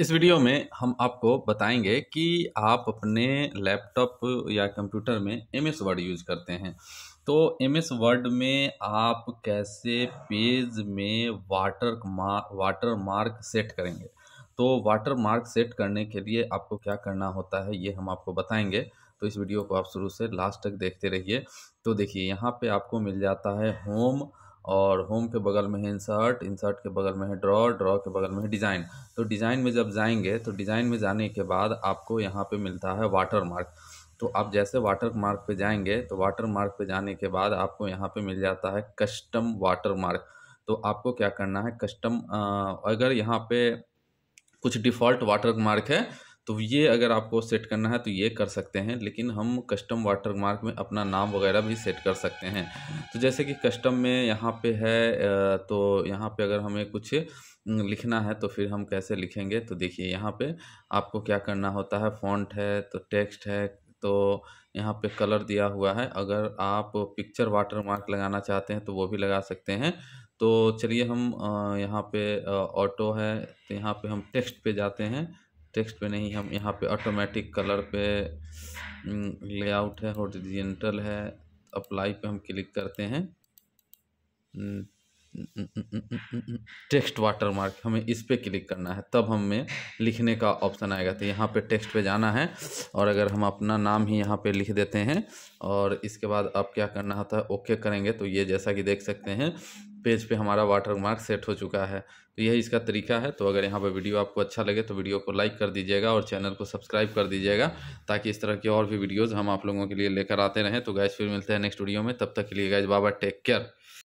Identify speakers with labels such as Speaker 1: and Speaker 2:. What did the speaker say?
Speaker 1: इस वीडियो में हम आपको बताएंगे कि आप अपने लैपटॉप या कंप्यूटर में एम एस वर्ड यूज़ करते हैं तो एम एस वर्ड में आप कैसे पेज में watermark watermark set करेंगे तो वाटर मार्क सेट करने के लिए आपको क्या करना होता है ये हम आपको बताएंगे तो इस वीडियो को आप शुरू से लास्ट तक देखते रहिए तो देखिए यहाँ पे आपको मिल जाता है होम और होम के बगल में है इंसर्ट इंसर्ट के बगल में है ड्रॉ ड्रॉ के बगल में है डिज़ाइन तो डिज़ाइन में जब जाएंगे तो डिज़ाइन में जाने के बाद आपको यहाँ पे मिलता है वाटर मार्क तो आप जैसे वाटर मार्क पे जाएंगे तो वाटर मार्क पे जाने के बाद आपको यहाँ पे मिल जाता है कस्टम वाटर मार्क तो आपको क्या करना है कस्टम अगर यहाँ पे कुछ डिफ़ॉल्ट वाटर मार्क है तो ये अगर आपको सेट करना है तो ये कर सकते हैं लेकिन हम कस्टम वाटर मार्क में अपना नाम वगैरह भी सेट कर सकते हैं तो जैसे कि कस्टम में यहाँ पे है तो यहाँ पे अगर हमें कुछ लिखना है तो फिर हम कैसे लिखेंगे तो देखिए यहाँ पे आपको क्या करना होता है फॉन्ट है तो टेक्स्ट है तो यहाँ पे कलर दिया हुआ है अगर आप पिक्चर वाटर मार्क लगाना चाहते हैं तो वो भी लगा सकते हैं तो चलिए हम यहाँ पे ऑटो है तो यहाँ पे हम टेक्स्ट पे जाते हैं टेक्स्ट पे नहीं हम यहाँ पे ऑटोमेटिक कलर पे लेआउट है हॉरिजेंटल है अप्लाई पे हम क्लिक करते हैं टेक्स्ट वाटर मार्क हमें इस पर क्लिक करना है तब हमें लिखने का ऑप्शन आएगा तो यहाँ पे टेक्स्ट पे जाना है और अगर हम अपना नाम ही यहाँ पे लिख देते हैं और इसके बाद अब क्या करना होता है ओके करेंगे तो ये जैसा कि देख सकते हैं पेज पे हमारा वाटर मार्क सेट हो चुका है तो यही इसका तरीका है तो अगर यहाँ पर वीडियो आपको अच्छा लगे तो वीडियो को लाइक कर दीजिएगा और चैनल को सब्सक्राइब कर दीजिएगा ताकि इस तरह की और भी वीडियोज़ हम आप लोगों के लिए लेकर आते रहें तो गैस फिर मिलते हैं नेक्स्ट वीडियो में तब तक के लिए गैस बाबा टेक केयर